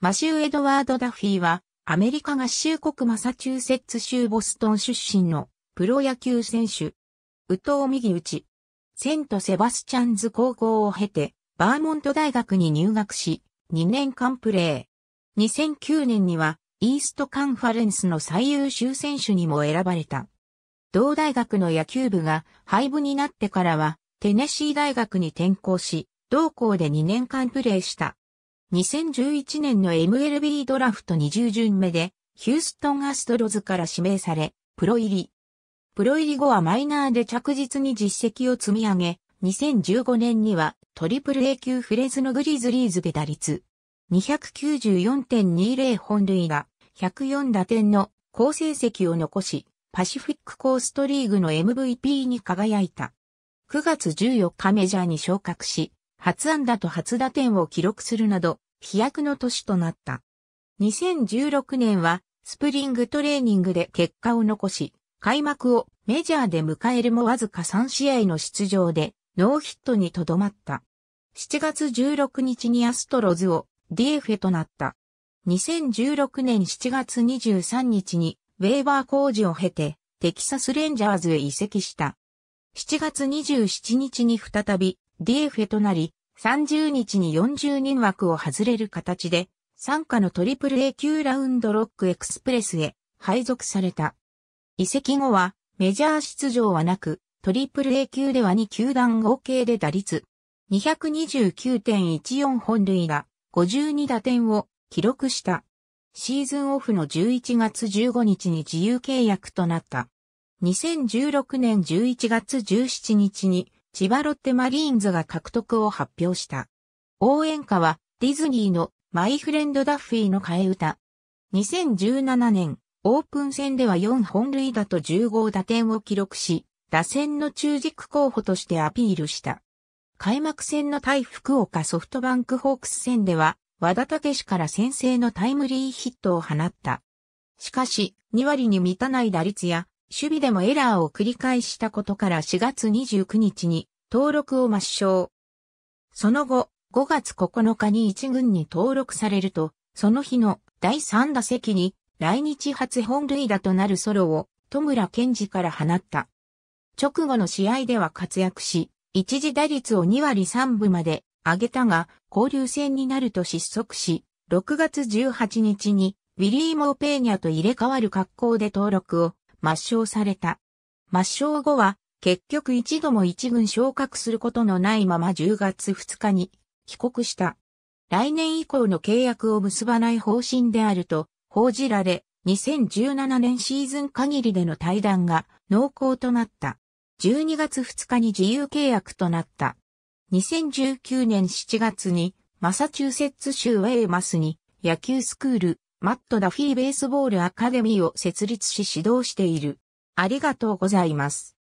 マシュー・エドワード・ダフィーは、アメリカ合衆国マサチューセッツ州ボストン出身のプロ野球選手。宇藤右打セント・セバスチャンズ高校を経て、バーモント大学に入学し、2年間プレー。2009年には、イーストカンファレンスの最優秀選手にも選ばれた。同大学の野球部が廃部になってからは、テネシー大学に転校し、同校で2年間プレーした。2011年の MLB ドラフト20巡目で、ヒューストンアストロズから指名され、プロ入り。プロ入り後はマイナーで着実に実績を積み上げ、2015年にはトリプル A 級フレズのグリズリーズで打率294.20本塁が、104打点の好成績を残し、パシフィックコーストリーグの MVP に輝いた。9月14日メジャーに昇格し、初安打と初打点を記録するなど、飛躍の年となった。2016年はスプリングトレーニングで結果を残し、開幕をメジャーで迎えるもわずか3試合の出場でノーヒットにとどまった。7月16日にアストロズを DF となった。2016年7月23日にウェーバー工事を経てテキサスレンジャーズへ移籍した。7月27日に再び DF となり、30日に40人枠を外れる形で、参加の AAA 級ラウンドロックエクスプレスへ配属された。移籍後はメジャー出場はなく、AAA 級では2球団合計で打率229.14本塁打52打点を記録した。シーズンオフの11月15日に自由契約となった。2016年11月17日に千葉ロッテマリーンズが獲得を発表した。応援歌はディズニーのマイフレンドダッフィーの替え歌。2017年、オープン戦では4本塁打と15打点を記録し、打線の中軸候補としてアピールした。開幕戦の対福岡ソフトバンクホークス戦では、和田武史から先制のタイムリーヒットを放った。しかし、2割に満たない打率や守備でもエラーを繰り返したことから4月29日に登録を抹消。その後、5月9日に1軍に登録されると、その日の第3打席に来日初本塁打となるソロを戸村健二から放った。直後の試合では活躍し、一時打率を2割3分まで上げたが、交流戦になると失速し、6月18日にウィリー・モーペーニャと入れ替わる格好で登録を抹消された。抹消後は、結局一度も一軍昇格することのないまま10月2日に帰国した。来年以降の契約を結ばない方針であると報じられ、2017年シーズン限りでの対談が濃厚となった。12月2日に自由契約となった。2019年7月にマサチューセッツ州ウェイマスに野球スクールマット・ダフィー・ベースボール・アカデミーを設立し指導している。ありがとうございます。